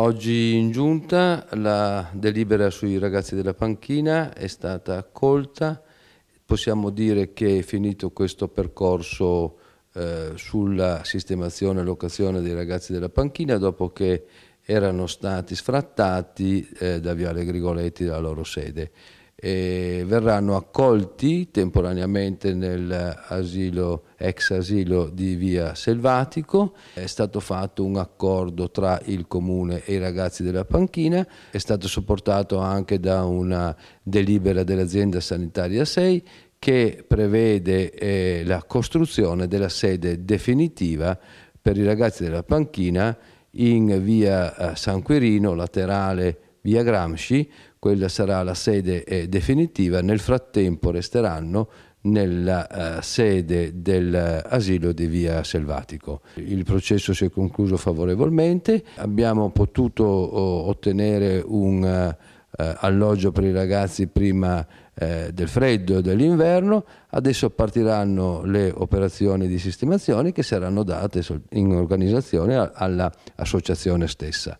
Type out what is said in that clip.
Oggi in giunta la delibera sui ragazzi della panchina è stata accolta, possiamo dire che è finito questo percorso eh, sulla sistemazione e locazione dei ragazzi della panchina dopo che erano stati sfrattati eh, da Viale Grigoletti dalla loro sede verranno accolti temporaneamente nell'asilo ex asilo di via Selvatico, è stato fatto un accordo tra il comune e i ragazzi della panchina, è stato supportato anche da una delibera dell'azienda sanitaria 6 che prevede eh, la costruzione della sede definitiva per i ragazzi della panchina in via eh, San Quirino, laterale via Gramsci, quella sarà la sede eh, definitiva, nel frattempo resteranno nella eh, sede dell'asilo eh, di Via Selvatico. Il processo si è concluso favorevolmente, abbiamo potuto oh, ottenere un eh, eh, alloggio per i ragazzi prima eh, del freddo e dell'inverno, adesso partiranno le operazioni di sistemazione che saranno date in organizzazione all'associazione stessa.